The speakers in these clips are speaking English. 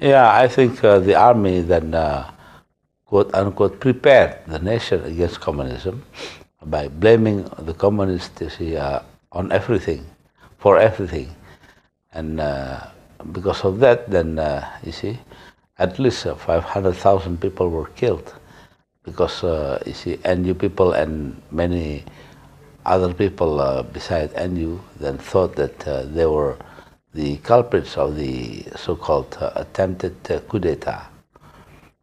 Yeah, I think uh, the army then, uh, quote unquote, prepared the nation against communism by blaming the communists you see, uh, on everything, for everything. And uh, because of that, then, uh, you see, at least uh, 500,000 people were killed because, you see, NU people and many other people besides NU then thought that they were the culprits of the so-called uh, attempted uh, coup d'etat.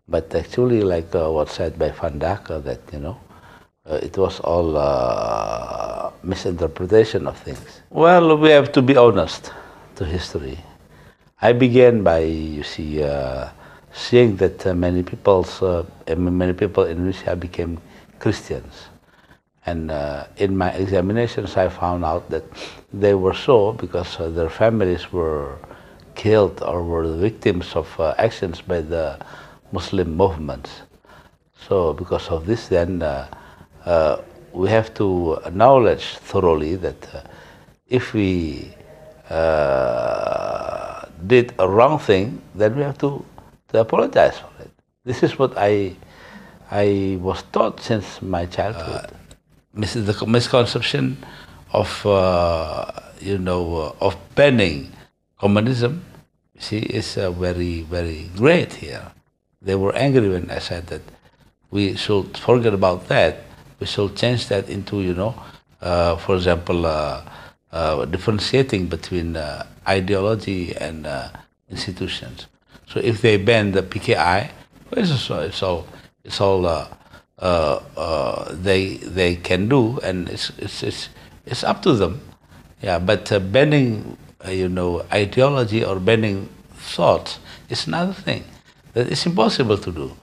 But actually, like uh, what said by Van that, you know, it was all misinterpretation of things. Well, we have to be honest to history. I began by, you see, seeing that many people's, many people in Russia became Christians. And uh, in my examinations, I found out that they were so because uh, their families were killed or were the victims of uh, actions by the Muslim movements. So, because of this, then uh, uh, we have to acknowledge thoroughly that uh, if we did a wrong thing, then we have to, to apologize for it. This is what I, I was taught since my childhood mis- the misconception of uh, you know uh, of banning communism see is uh, very very great here they were angry when i said that we should forget about that we should change that into you know uh, for example uh, uh, differentiating between ideology and institutions so if they ban the pki it's all it's all, it's all uh, uh, they they can do, and it's it's it's, it's up to them. Yeah, but uh, bending you know ideology or bending thoughts is another thing that it's impossible to do.